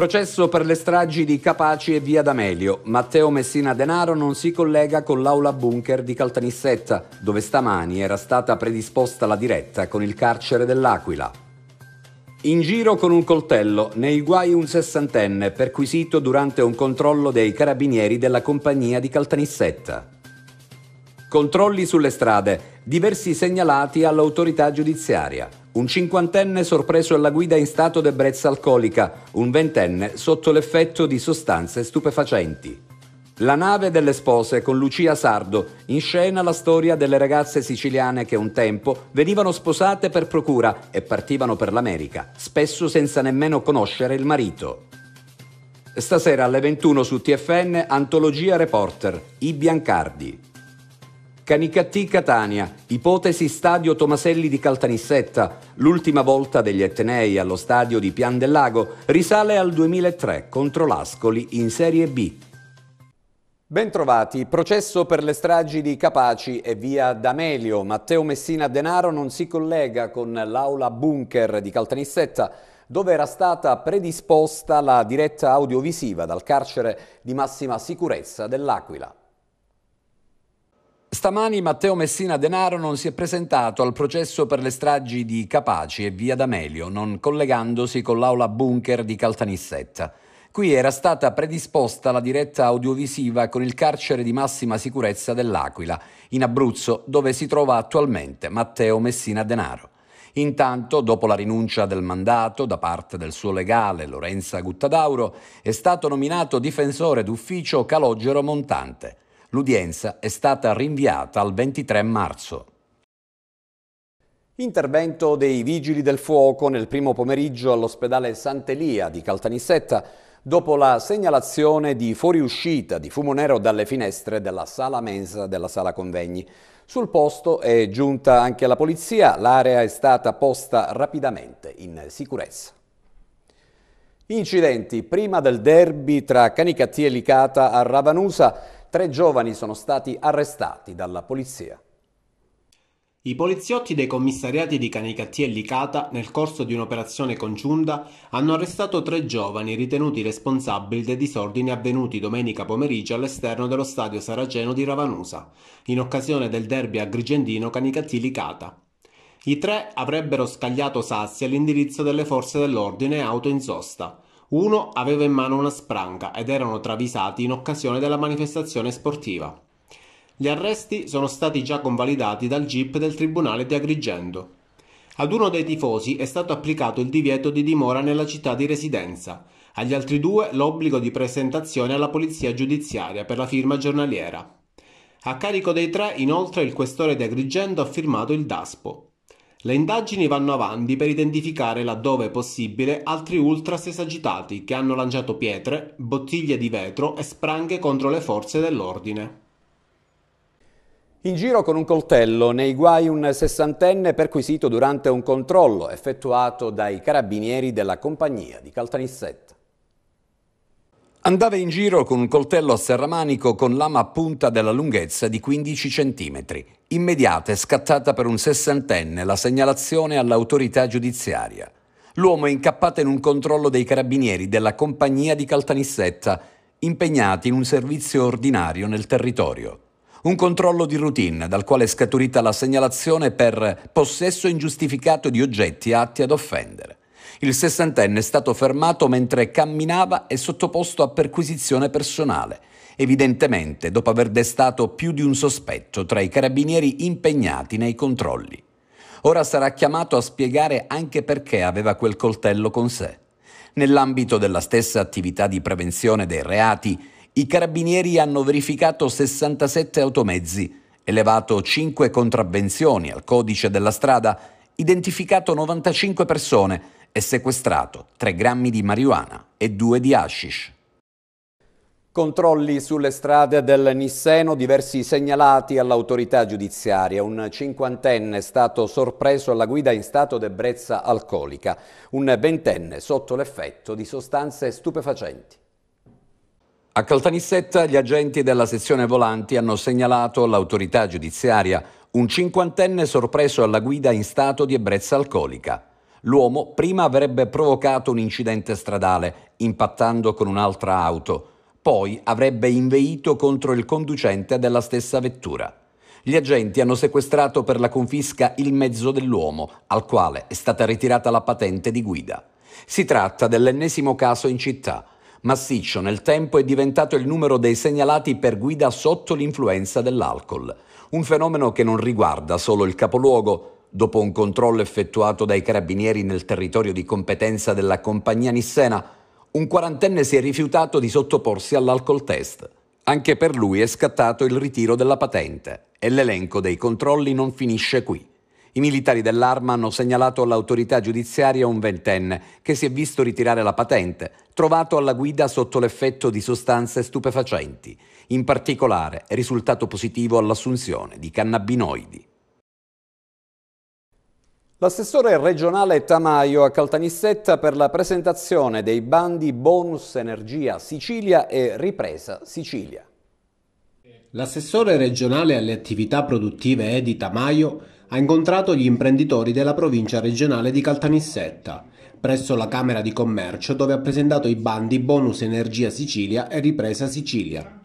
Processo per le stragi di Capaci e Via D'Amelio. Matteo Messina Denaro non si collega con l'aula bunker di Caltanissetta, dove stamani era stata predisposta la diretta con il carcere dell'Aquila. In giro con un coltello, nei guai un sessantenne perquisito durante un controllo dei carabinieri della compagnia di Caltanissetta. Controlli sulle strade, diversi segnalati all'autorità giudiziaria. Un cinquantenne sorpreso alla guida in stato d'ebbrezza alcolica, un ventenne sotto l'effetto di sostanze stupefacenti. La nave delle spose con Lucia Sardo, in scena la storia delle ragazze siciliane che un tempo venivano sposate per procura e partivano per l'America, spesso senza nemmeno conoscere il marito. Stasera alle 21 su TFN Antologia Reporter, I Biancardi. Canicattì Catania, ipotesi stadio Tomaselli di Caltanissetta, l'ultima volta degli Etnei allo stadio di Pian del Lago risale al 2003 contro l'Ascoli in Serie B. Bentrovati, processo per le stragi di Capaci e via D'Amelio. Matteo Messina Denaro non si collega con l'aula bunker di Caltanissetta dove era stata predisposta la diretta audiovisiva dal carcere di massima sicurezza dell'Aquila. Stamani Matteo Messina Denaro non si è presentato al processo per le stragi di Capaci e Via D'Amelio, non collegandosi con l'aula bunker di Caltanissetta. Qui era stata predisposta la diretta audiovisiva con il carcere di massima sicurezza dell'Aquila, in Abruzzo, dove si trova attualmente Matteo Messina Denaro. Intanto, dopo la rinuncia del mandato da parte del suo legale Lorenza Guttadauro, è stato nominato difensore d'ufficio Calogero Montante. L'udienza è stata rinviata al 23 marzo. Intervento dei vigili del fuoco nel primo pomeriggio all'ospedale Sant'Elia di Caltanissetta dopo la segnalazione di fuoriuscita di fumo nero dalle finestre della sala mensa della sala convegni. Sul posto è giunta anche la polizia, l'area è stata posta rapidamente in sicurezza. Incidenti prima del derby tra Canicattì e Licata a Ravanusa Tre giovani sono stati arrestati dalla polizia. I poliziotti dei commissariati di Canicattì e Licata, nel corso di un'operazione congiunta, hanno arrestato tre giovani ritenuti responsabili dei disordini avvenuti domenica pomeriggio all'esterno dello stadio Saraceno di Ravanusa, in occasione del derby agrigentino Canicattì-Licata. I tre avrebbero scagliato sassi all'indirizzo delle forze dell'ordine e auto in sosta, uno aveva in mano una spranga ed erano travisati in occasione della manifestazione sportiva. Gli arresti sono stati già convalidati dal GIP del Tribunale di Agrigento. Ad uno dei tifosi è stato applicato il divieto di dimora nella città di residenza, agli altri due l'obbligo di presentazione alla polizia giudiziaria per la firma giornaliera. A carico dei tre, inoltre, il questore di Agrigento ha firmato il DASPO, le indagini vanno avanti per identificare laddove possibile altri ultras esagitati che hanno lanciato pietre, bottiglie di vetro e spranghe contro le forze dell'ordine. In giro con un coltello, nei guai un sessantenne perquisito durante un controllo effettuato dai carabinieri della compagnia di Caltanissetta. Andava in giro con un coltello a serramanico con lama a punta della lunghezza di 15 cm. Immediata è scattata per un sessantenne la segnalazione all'autorità giudiziaria. L'uomo è incappato in un controllo dei carabinieri della compagnia di Caltanissetta, impegnati in un servizio ordinario nel territorio. Un controllo di routine dal quale è scaturita la segnalazione per possesso ingiustificato di oggetti atti ad offendere. Il sessantenne è stato fermato mentre camminava e sottoposto a perquisizione personale, evidentemente dopo aver destato più di un sospetto tra i carabinieri impegnati nei controlli. Ora sarà chiamato a spiegare anche perché aveva quel coltello con sé. Nell'ambito della stessa attività di prevenzione dei reati, i carabinieri hanno verificato 67 automezzi, elevato 5 contravvenzioni al codice della strada, identificato 95 persone e sequestrato 3 grammi di marijuana e 2 di hashish. Controlli sulle strade del Nisseno, diversi segnalati all'autorità giudiziaria. Un cinquantenne è stato sorpreso alla guida in stato d'ebbrezza alcolica, un ventenne sotto l'effetto di sostanze stupefacenti. A Caltanissetta gli agenti della sezione volanti hanno segnalato all'autorità giudiziaria un cinquantenne sorpreso alla guida in stato di ebbrezza alcolica l'uomo prima avrebbe provocato un incidente stradale, impattando con un'altra auto, poi avrebbe inveito contro il conducente della stessa vettura. Gli agenti hanno sequestrato per la confisca il mezzo dell'uomo, al quale è stata ritirata la patente di guida. Si tratta dell'ennesimo caso in città. Massiccio nel tempo è diventato il numero dei segnalati per guida sotto l'influenza dell'alcol, un fenomeno che non riguarda solo il capoluogo, dopo un controllo effettuato dai carabinieri nel territorio di competenza della compagnia Nissena, un quarantenne si è rifiutato di sottoporsi all'alcol test. Anche per lui è scattato il ritiro della patente e l'elenco dei controlli non finisce qui. I militari dell'arma hanno segnalato all'autorità giudiziaria un ventenne che si è visto ritirare la patente, trovato alla guida sotto l'effetto di sostanze stupefacenti, in particolare è risultato positivo all'assunzione di cannabinoidi. L'assessore regionale Tamaio a Caltanissetta per la presentazione dei bandi Bonus Energia Sicilia e Ripresa Sicilia. L'assessore regionale alle attività produttive Edi Tamaio ha incontrato gli imprenditori della provincia regionale di Caltanissetta presso la Camera di Commercio dove ha presentato i bandi Bonus Energia Sicilia e Ripresa Sicilia.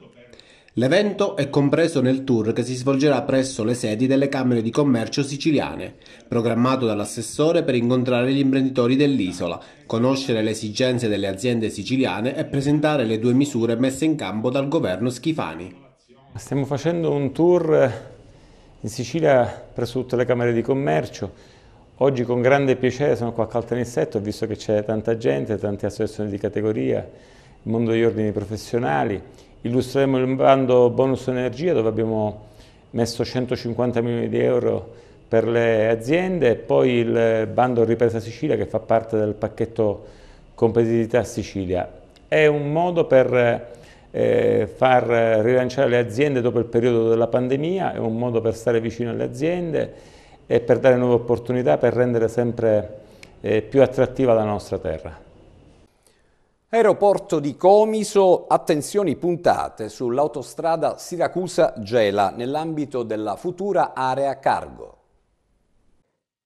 L'evento è compreso nel tour che si svolgerà presso le sedi delle Camere di Commercio siciliane, programmato dall'assessore per incontrare gli imprenditori dell'isola, conoscere le esigenze delle aziende siciliane e presentare le due misure messe in campo dal governo Schifani. Stiamo facendo un tour in Sicilia presso tutte le Camere di Commercio. Oggi con grande piacere sono qua a Caltanissetto, ho visto che c'è tanta gente, tante associazioni di categoria, il mondo degli ordini professionali, illustreremo il bando bonus energia dove abbiamo messo 150 milioni di euro per le aziende e poi il bando ripresa Sicilia che fa parte del pacchetto competitività Sicilia. È un modo per eh, far rilanciare le aziende dopo il periodo della pandemia, è un modo per stare vicino alle aziende e per dare nuove opportunità per rendere sempre eh, più attrattiva la nostra terra. Aeroporto di Comiso, attenzioni puntate sull'autostrada Siracusa-Gela nell'ambito della futura area cargo.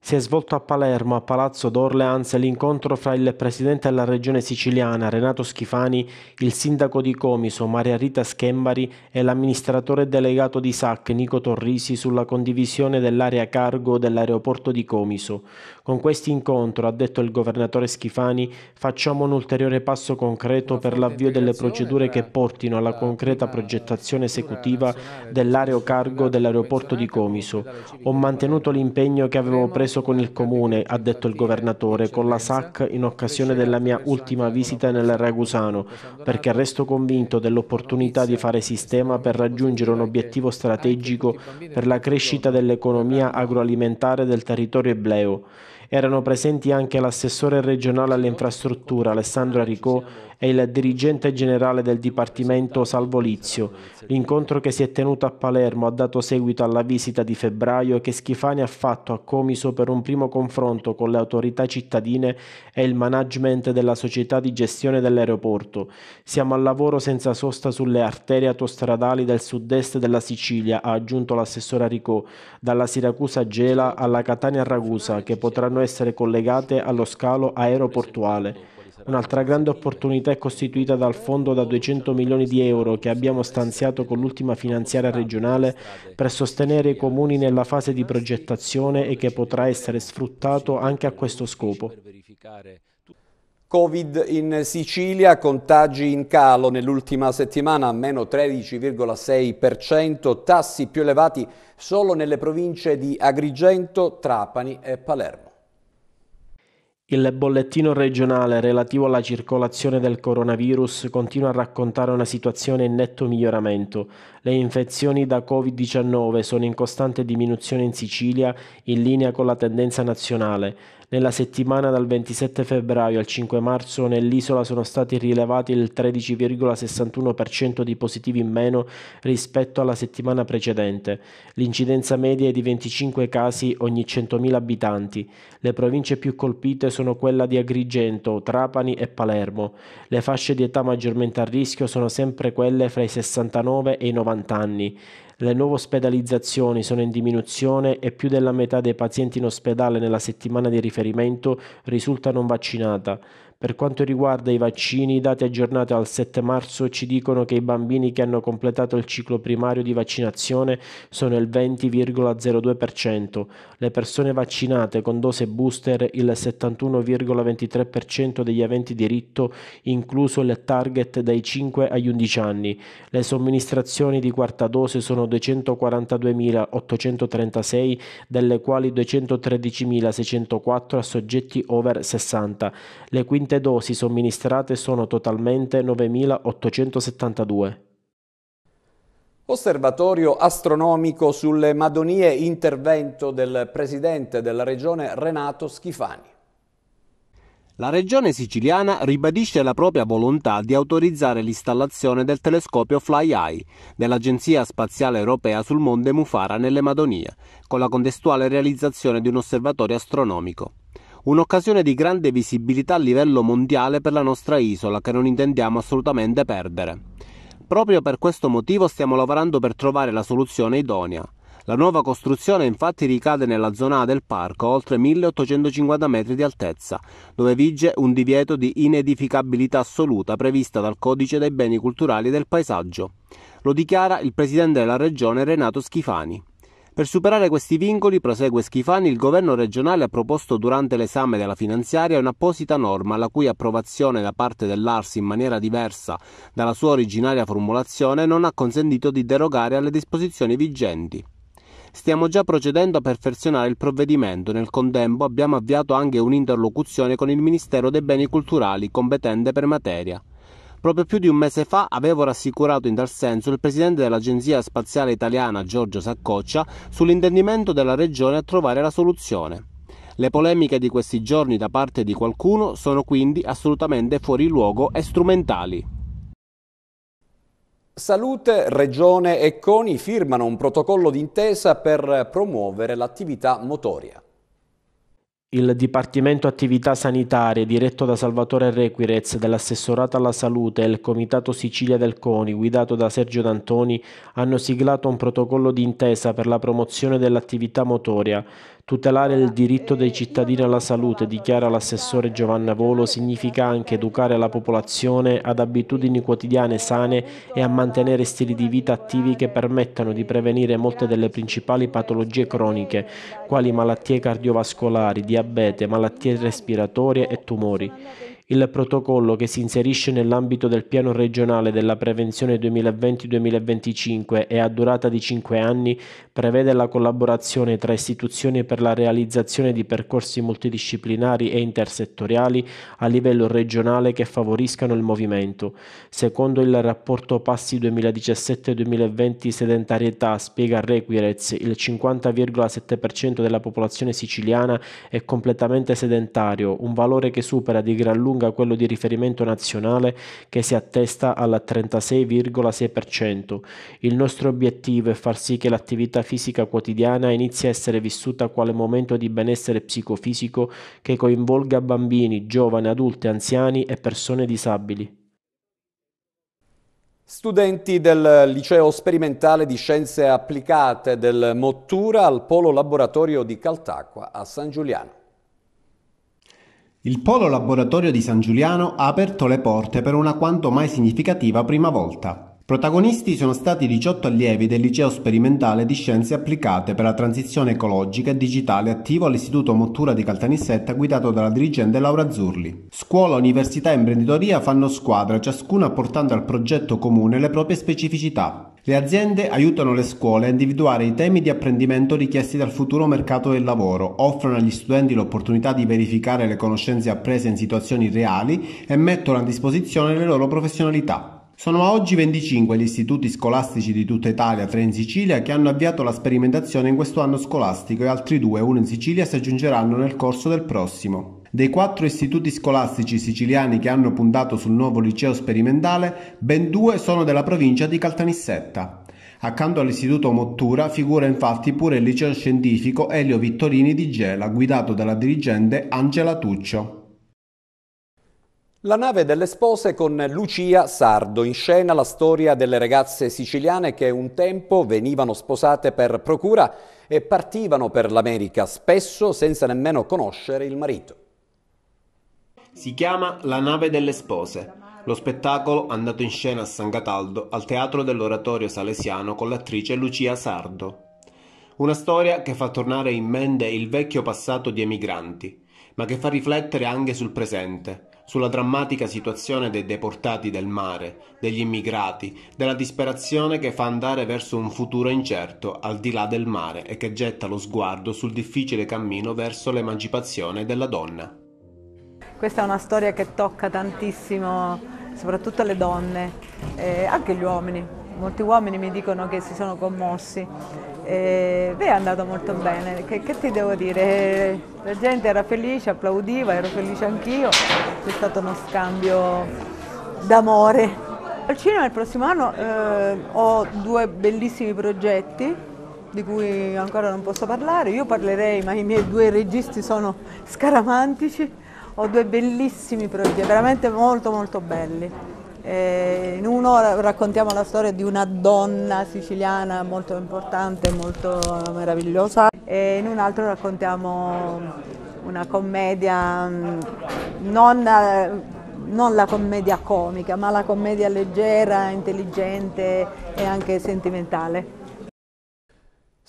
Si è svolto a Palermo, a Palazzo d'Orleans, l'incontro fra il Presidente della Regione siciliana, Renato Schifani, il Sindaco di Comiso, Maria Rita Schembari e l'amministratore delegato di SAC, Nico Torrisi, sulla condivisione dell'area cargo dell'aeroporto di Comiso. Con questo incontro, ha detto il Governatore Schifani, facciamo un ulteriore passo concreto per l'avvio delle procedure che portino alla concreta progettazione esecutiva dell'area cargo dell'aeroporto di Comiso. Ho mantenuto l'impegno che avevo preso preso con il comune, ha detto il governatore, con la SAC in occasione della mia ultima visita nel Ragusano, perché resto convinto dell'opportunità di fare sistema per raggiungere un obiettivo strategico per la crescita dell'economia agroalimentare del territorio ebleo. Erano presenti anche l'assessore regionale all'infrastruttura Alessandro Aricò e il dirigente generale del Dipartimento Salvo Lizio. L'incontro che si è tenuto a Palermo ha dato seguito alla visita di febbraio che Schifani ha fatto a Comiso per un primo confronto con le autorità cittadine e il management della società di gestione dell'aeroporto. Siamo al lavoro senza sosta sulle arterie autostradali del sud-est della Sicilia, ha aggiunto l'assessore Aricò, dalla Siracusa Gela alla Catania Ragusa, che potranno essere collegate allo scalo aeroportuale. Un'altra grande opportunità è costituita dal fondo da 200 milioni di euro che abbiamo stanziato con l'ultima finanziaria regionale per sostenere i comuni nella fase di progettazione e che potrà essere sfruttato anche a questo scopo. Covid in Sicilia, contagi in calo nell'ultima settimana, meno 13,6%, tassi più elevati solo nelle province di Agrigento, Trapani e Palermo. Il bollettino regionale relativo alla circolazione del coronavirus continua a raccontare una situazione in netto miglioramento. Le infezioni da Covid-19 sono in costante diminuzione in Sicilia, in linea con la tendenza nazionale. Nella settimana dal 27 febbraio al 5 marzo nell'isola sono stati rilevati il 13,61% di positivi in meno rispetto alla settimana precedente. L'incidenza media è di 25 casi ogni 100.000 abitanti. Le province più colpite sono quella di Agrigento, Trapani e Palermo. Le fasce di età maggiormente a rischio sono sempre quelle fra i 69 e i 90 anni. Le nuove ospedalizzazioni sono in diminuzione e più della metà dei pazienti in ospedale nella settimana di riferimento risulta non vaccinata. Per quanto riguarda i vaccini, i dati aggiornati al 7 marzo ci dicono che i bambini che hanno completato il ciclo primario di vaccinazione sono il 20,02%, le persone vaccinate con dose booster il 71,23% degli aventi diritto, incluso il target dai 5 agli 11 anni. Le somministrazioni di quarta dose sono 242.836, delle quali 213.604 a soggetti over 60. Le quinte Attualmente dosi somministrate sono totalmente 9.872. Osservatorio astronomico sulle Madonie, intervento del presidente della regione Renato Schifani. La regione siciliana ribadisce la propria volontà di autorizzare l'installazione del telescopio FlyEye dell'Agenzia Spaziale Europea sul Monte Mufara nelle Madonie, con la contestuale realizzazione di un osservatorio astronomico. Un'occasione di grande visibilità a livello mondiale per la nostra isola che non intendiamo assolutamente perdere. Proprio per questo motivo stiamo lavorando per trovare la soluzione idonea. La nuova costruzione infatti ricade nella zona A del parco, a oltre 1850 metri di altezza, dove vige un divieto di inedificabilità assoluta prevista dal Codice dei beni culturali del paesaggio. Lo dichiara il presidente della regione Renato Schifani. Per superare questi vincoli, prosegue Schifani, il governo regionale ha proposto durante l'esame della finanziaria un'apposita norma la cui approvazione da parte dell'ARS in maniera diversa dalla sua originaria formulazione non ha consentito di derogare alle disposizioni vigenti. Stiamo già procedendo a perfezionare il provvedimento, nel contempo abbiamo avviato anche un'interlocuzione con il Ministero dei Beni Culturali competente per materia. Proprio più di un mese fa avevo rassicurato in tal senso il presidente dell'Agenzia Spaziale Italiana Giorgio Saccoccia sull'intendimento della Regione a trovare la soluzione. Le polemiche di questi giorni da parte di qualcuno sono quindi assolutamente fuori luogo e strumentali. Salute, Regione e CONI firmano un protocollo d'intesa per promuovere l'attività motoria. Il Dipartimento Attività Sanitarie, diretto da Salvatore Requirez, dell'Assessorato alla Salute e il Comitato Sicilia del CONI, guidato da Sergio D'Antoni, hanno siglato un protocollo d'intesa per la promozione dell'attività motoria. Tutelare il diritto dei cittadini alla salute, dichiara l'assessore Giovanna Volo, significa anche educare la popolazione ad abitudini quotidiane sane e a mantenere stili di vita attivi che permettano di prevenire molte delle principali patologie croniche, quali malattie cardiovascolari, diabete, malattie respiratorie e tumori. Il protocollo che si inserisce nell'ambito del Piano regionale della prevenzione 2020-2025 e a durata di 5 anni prevede la collaborazione tra istituzioni per la realizzazione di percorsi multidisciplinari e intersettoriali a livello regionale che favoriscano il movimento. Secondo il rapporto Passi 2017-2020 sedentarietà spiega Requirez, il 50,7% della popolazione siciliana è completamente sedentario, un valore che supera di gran lunga lunga quello di riferimento nazionale che si attesta al 36,6%. Il nostro obiettivo è far sì che l'attività fisica quotidiana inizi a essere vissuta quale momento di benessere psicofisico che coinvolga bambini, giovani, adulti, anziani e persone disabili. Studenti del Liceo Sperimentale di Scienze Applicate del Mottura al Polo Laboratorio di Caltacqua a San Giuliano. Il Polo Laboratorio di San Giuliano ha aperto le porte per una quanto mai significativa prima volta. Protagonisti sono stati 18 allievi del Liceo Sperimentale di Scienze Applicate per la Transizione Ecologica e Digitale attivo all'Istituto Mottura di Caltanissetta guidato dalla dirigente Laura Zurli. Scuola, università e imprenditoria fanno squadra, ciascuna portando al progetto comune le proprie specificità. Le aziende aiutano le scuole a individuare i temi di apprendimento richiesti dal futuro mercato del lavoro, offrono agli studenti l'opportunità di verificare le conoscenze apprese in situazioni reali e mettono a disposizione le loro professionalità. Sono a oggi 25 gli istituti scolastici di tutta Italia, 3 in Sicilia, che hanno avviato la sperimentazione in questo anno scolastico e altri due, uno in Sicilia, si aggiungeranno nel corso del prossimo. Dei quattro istituti scolastici siciliani che hanno puntato sul nuovo liceo sperimentale, ben due sono della provincia di Caltanissetta. Accanto all'istituto Mottura figura infatti pure il liceo scientifico Elio Vittorini di Gela, guidato dalla dirigente Angela Tuccio. La nave delle spose con Lucia Sardo, in scena la storia delle ragazze siciliane che un tempo venivano sposate per procura e partivano per l'America, spesso senza nemmeno conoscere il marito. Si chiama La nave delle spose. Lo spettacolo, andato in scena a San Cataldo, al Teatro dell'Oratorio Salesiano con l'attrice Lucia Sardo. Una storia che fa tornare in mente il vecchio passato di emigranti, ma che fa riflettere anche sul presente, sulla drammatica situazione dei deportati del mare, degli immigrati, della disperazione che fa andare verso un futuro incerto al di là del mare e che getta lo sguardo sul difficile cammino verso l'emancipazione della donna. Questa è una storia che tocca tantissimo, soprattutto le donne, eh, anche gli uomini. Molti uomini mi dicono che si sono commossi. Eh, beh, è andato molto bene. Che, che ti devo dire? Eh, la gente era felice, applaudiva, ero felice anch'io. C'è stato uno scambio d'amore. Al cinema il prossimo anno eh, ho due bellissimi progetti di cui ancora non posso parlare. Io parlerei, ma i miei due registi sono scaramantici ho due bellissimi progetti, veramente molto molto belli. Eh, in uno raccontiamo la storia di una donna siciliana molto importante, molto meravigliosa e in un altro raccontiamo una commedia, mm, non, eh, non la commedia comica, ma la commedia leggera, intelligente e anche sentimentale.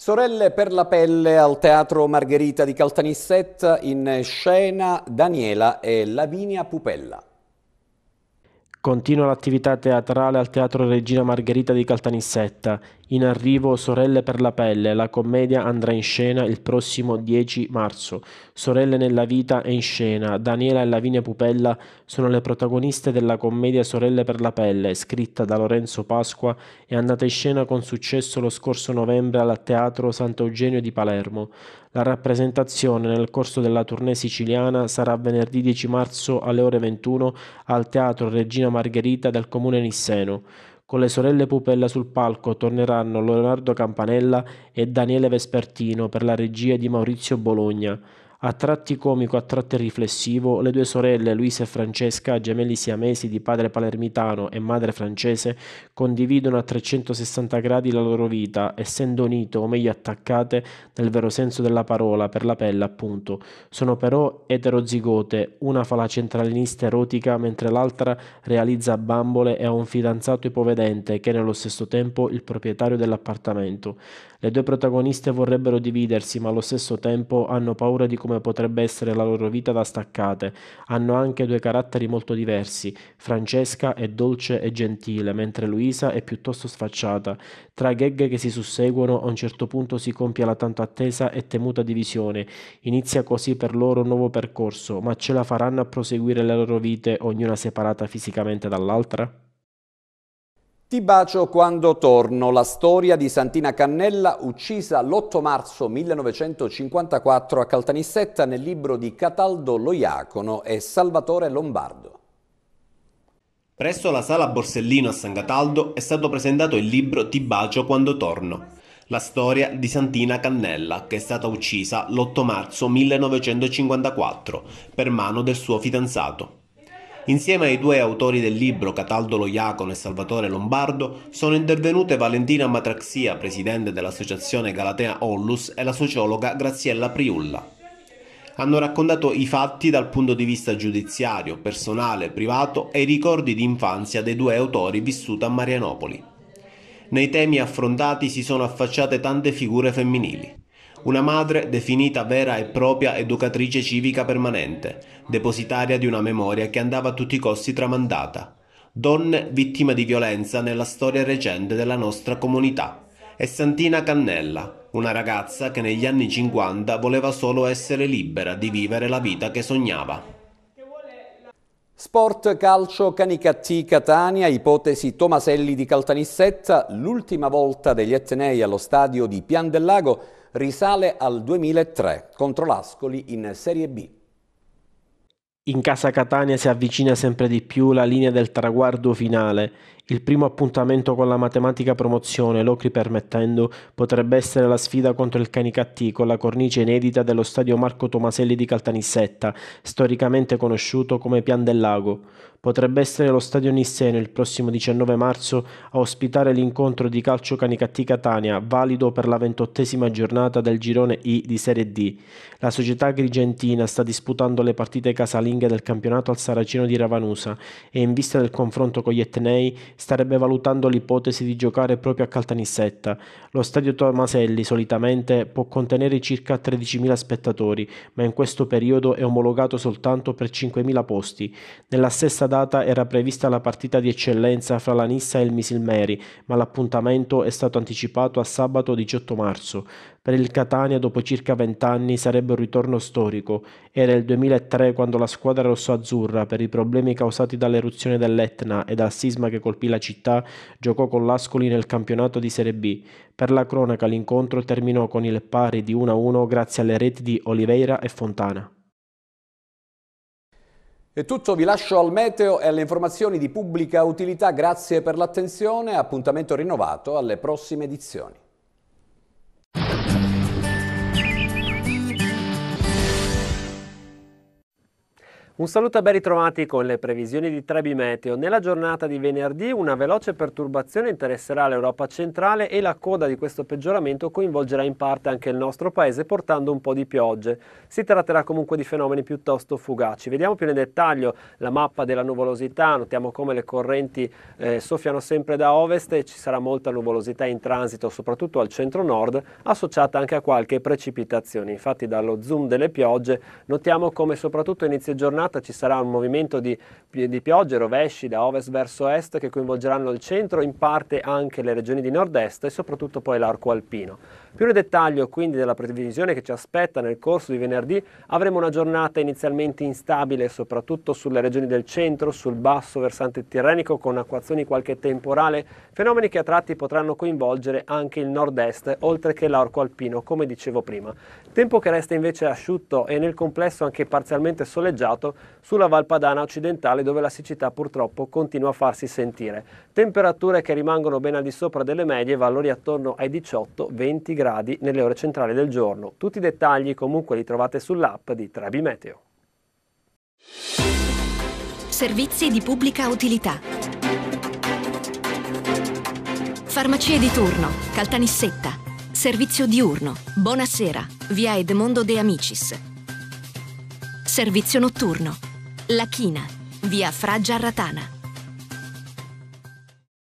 Sorelle per la pelle al Teatro Margherita di Caltanissetta in scena Daniela e Lavinia Pupella. Continua l'attività teatrale al Teatro Regina Margherita di Caltanissetta. In arrivo Sorelle per la pelle, la commedia andrà in scena il prossimo 10 marzo. Sorelle nella vita è in scena. Daniela e Lavinia Pupella sono le protagoniste della commedia Sorelle per la pelle, scritta da Lorenzo Pasqua e andata in scena con successo lo scorso novembre al Teatro Sant'Eugenio di Palermo. La rappresentazione nel corso della tournée siciliana sarà venerdì 10 marzo alle ore 21 al Teatro Regina Margherita del comune Nisseno. Con le sorelle Pupella sul palco torneranno Leonardo Campanella e Daniele Vespertino per la regia di Maurizio Bologna. A tratti comico, a tratti riflessivo, le due sorelle Luisa e Francesca, gemelli siamesi di padre palermitano e madre francese, condividono a 360 gradi la loro vita, essendo unite o meglio attaccate nel vero senso della parola, per la pelle appunto. Sono però eterozigote, una fa la centralinista erotica mentre l'altra realizza bambole e ha un fidanzato ipovedente che è nello stesso tempo il proprietario dell'appartamento. Le due protagoniste vorrebbero dividersi ma allo stesso tempo hanno paura di comunicare come potrebbe essere la loro vita da staccate. Hanno anche due caratteri molto diversi. Francesca è dolce e gentile, mentre Luisa è piuttosto sfacciata. Tra gag che si susseguono, a un certo punto si compie la tanto attesa e temuta divisione. Inizia così per loro un nuovo percorso, ma ce la faranno a proseguire le loro vite, ognuna separata fisicamente dall'altra? Ti bacio quando torno, la storia di Santina Cannella uccisa l'8 marzo 1954 a Caltanissetta nel libro di Cataldo Loiacono e Salvatore Lombardo. Presso la sala Borsellino a San Cataldo è stato presentato il libro Ti bacio quando torno, la storia di Santina Cannella che è stata uccisa l'8 marzo 1954 per mano del suo fidanzato. Insieme ai due autori del libro, Cataldo Loiacono e Salvatore Lombardo, sono intervenute Valentina Matraxia, presidente dell'associazione Galatea Ollus, e la sociologa Graziella Priulla. Hanno raccontato i fatti dal punto di vista giudiziario, personale, privato e i ricordi di infanzia dei due autori vissuti a Marianopoli. Nei temi affrontati si sono affacciate tante figure femminili. Una madre definita vera e propria educatrice civica permanente, depositaria di una memoria che andava a tutti i costi tramandata. Donne vittima di violenza nella storia recente della nostra comunità. E Santina Cannella, una ragazza che negli anni 50 voleva solo essere libera di vivere la vita che sognava. Sport, calcio, Canicattì, Catania, ipotesi Tomaselli di Caltanissetta, l'ultima volta degli Etnei allo stadio di Pian del Lago risale al 2003 contro l'Ascoli in Serie B. In casa Catania si avvicina sempre di più la linea del traguardo finale il primo appuntamento con la matematica promozione, Locri permettendo, potrebbe essere la sfida contro il Canicattì con la cornice inedita dello stadio Marco Tomaselli di Caltanissetta, storicamente conosciuto come Pian del Lago. Potrebbe essere lo stadio Nisseno il prossimo 19 marzo a ospitare l'incontro di calcio Canicattì Catania, valido per la ventottesima giornata del girone I di Serie D. La società grigentina sta disputando le partite casalinghe del campionato al Saracino di Ravanusa e in vista del confronto con gli Etnei starebbe valutando l'ipotesi di giocare proprio a Caltanissetta. Lo stadio Tomaselli solitamente può contenere circa 13.000 spettatori, ma in questo periodo è omologato soltanto per 5.000 posti. Nella stessa data era prevista la partita di eccellenza fra la Nissa e il Misilmeri, ma l'appuntamento è stato anticipato a sabato 18 marzo. Per il Catania dopo circa vent'anni sarebbe un ritorno storico. Era il 2003 quando la squadra rossoazzurra, per i problemi causati dall'eruzione dell'Etna e dal sisma che colpì la città, giocò con l'Ascoli nel campionato di Serie B. Per la cronaca l'incontro terminò con il pari di 1-1 grazie alle reti di Oliveira e Fontana. È tutto, vi lascio al meteo e alle informazioni di pubblica utilità. Grazie per l'attenzione, appuntamento rinnovato alle prossime edizioni. Un saluto e ben ritrovati con le previsioni di Trebi Meteo. Nella giornata di venerdì una veloce perturbazione interesserà l'Europa centrale e la coda di questo peggioramento coinvolgerà in parte anche il nostro paese portando un po' di piogge. Si tratterà comunque di fenomeni piuttosto fugaci. Vediamo più nel dettaglio la mappa della nuvolosità, notiamo come le correnti eh, soffiano sempre da ovest e ci sarà molta nuvolosità in transito soprattutto al centro-nord associata anche a qualche precipitazione. Infatti dallo zoom delle piogge notiamo come soprattutto inizio giornata giornata ci sarà un movimento di, di piogge, rovesci da ovest verso est che coinvolgeranno il centro, in parte anche le regioni di nord-est e soprattutto poi l'arco alpino. Più nel dettaglio quindi della previsione che ci aspetta nel corso di venerdì avremo una giornata inizialmente instabile soprattutto sulle regioni del centro, sul basso versante tirrenico con acquazioni qualche temporale, fenomeni che a tratti potranno coinvolgere anche il nord-est oltre che l'arco alpino come dicevo prima. Tempo che resta invece asciutto e nel complesso anche parzialmente soleggiato sulla Valpadana occidentale dove la siccità purtroppo continua a farsi sentire. Temperature che rimangono ben al di sopra delle medie, valori attorno ai 18-20 gradi gradi nelle ore centrali del giorno. Tutti i dettagli comunque li trovate sull'app di Trebi Meteo. Servizi di pubblica utilità. Farmacie di turno, Caltanissetta. Servizio diurno, Buonasera, via Edmondo De Amicis. Servizio notturno, La China, via Fraggia Ratana.